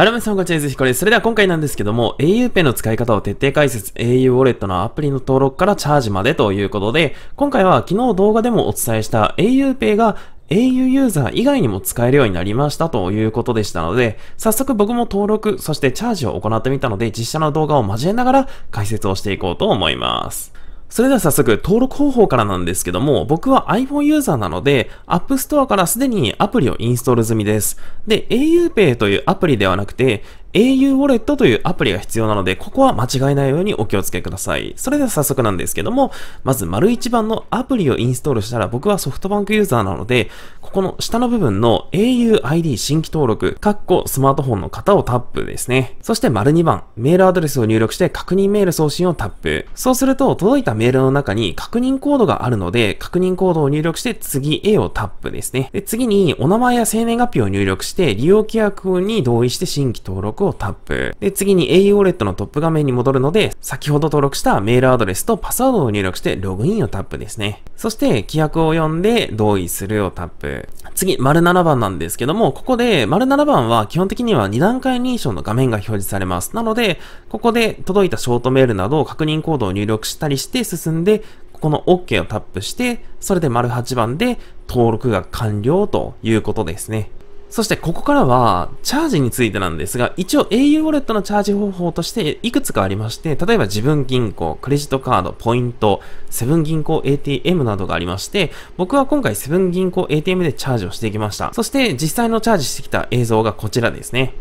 アルメさんこんにちは、ひこです。それでは今回なんですけども、auPay の使い方を徹底解説、au ウォレットのアプリの登録からチャージまでということで、今回は昨日動画でもお伝えした auPay が au ユーザー以外にも使えるようになりましたということでしたので、早速僕も登録、そしてチャージを行ってみたので、実写の動画を交えながら解説をしていこうと思います。それでは早速、登録方法からなんですけども、僕は iPhone ユーザーなので、App Store からすでにアプリをインストール済みです。で、auPay というアプリではなくて、au ウォレットというアプリが必要なので、ここは間違えないようにお気をつけください。それでは早速なんですけども、まず丸一番のアプリをインストールしたら僕はソフトバンクユーザーなので、ここの下の部分の auID 新規登録、カッコスマートフォンの方をタップですね。そして丸2番、メールアドレスを入力して確認メール送信をタップ。そうすると届いたメールの中に確認コードがあるので、確認コードを入力して次 A をタップですね。で次にお名前や生年月日を入力して利用規約に同意して新規登録をタップ。で、次に au ウォレットのトップ画面に戻るので、先ほど登録したメールアドレスとパスワードを入力してログインをタップですね。そして、規約を読んで同意するをタップ。次、丸7番なんですけども、ここで、丸7番は基本的には2段階認証の画面が表示されます。なので、ここで届いたショートメールなど確認コードを入力したりして進んで、ここの OK をタップして、それで丸8番で登録が完了ということですね。そしてここからは、チャージについてなんですが、一応 au ウォレットのチャージ方法としていくつかありまして、例えば自分銀行、クレジットカード、ポイント、セブン銀行 ATM などがありまして、僕は今回セブン銀行 ATM でチャージをしてきました。そして実際のチャージしてきた映像がこちらですね。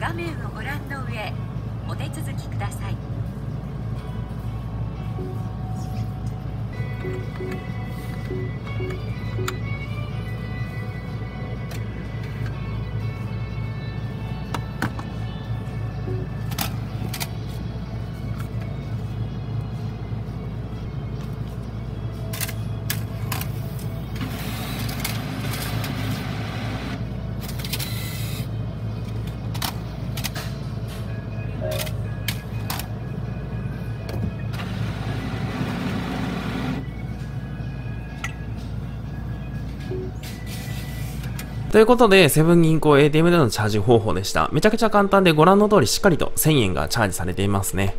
画面をご覧の上、お手続きください。ということで、セブン銀行 ATM でのチャージ方法でした。めちゃくちゃ簡単でご覧の通りしっかりと1000円がチャージされていますね。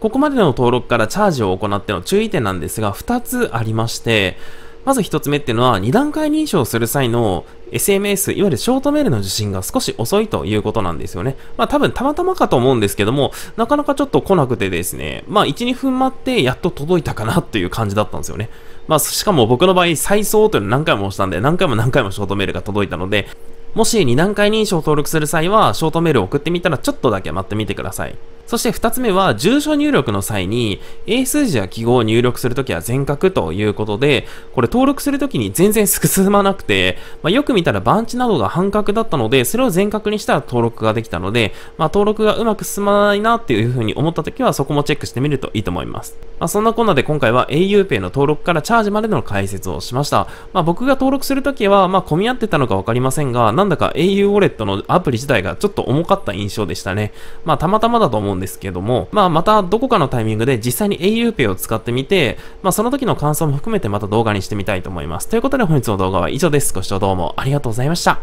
ここまでの登録からチャージを行っての注意点なんですが、2つありまして、まず一つ目っていうのは、二段階認証する際の SMS、いわゆるショートメールの受信が少し遅いということなんですよね。まあ多分たまたまかと思うんですけども、なかなかちょっと来なくてですね、まあ1、2分待ってやっと届いたかなっていう感じだったんですよね。まあしかも僕の場合、再送というの何回も押したんで、何回も何回もショートメールが届いたので、もし2段階認証を登録する際は、ショートメールを送ってみたらちょっとだけ待ってみてください。そして2つ目は、住所入力の際に、英数字や記号を入力するときは全角ということで、これ登録するときに全然進まなくて、まあ、よく見たら番地などが半角だったので、それを全角にしたら登録ができたので、まあ、登録がうまく進まないなっていうふうに思ったときは、そこもチェックしてみるといいと思います。まあ、そんなこんなで今回は auPay の登録からチャージまでの解説をしました。まあ、僕が登録するときは、まあ、混み合ってたのかわかりませんが、なんだか au ウォレットのアプリ自体がちょっと重かった印象でしたね。まあ、たまたまだと思うんんですけども、まあ、またどこかのタイミングで実際に auPay を使ってみて、まあ、その時の感想も含めてまた動画にしてみたいと思います。ということで本日の動画は以上です。ご視聴どうもありがとうございました。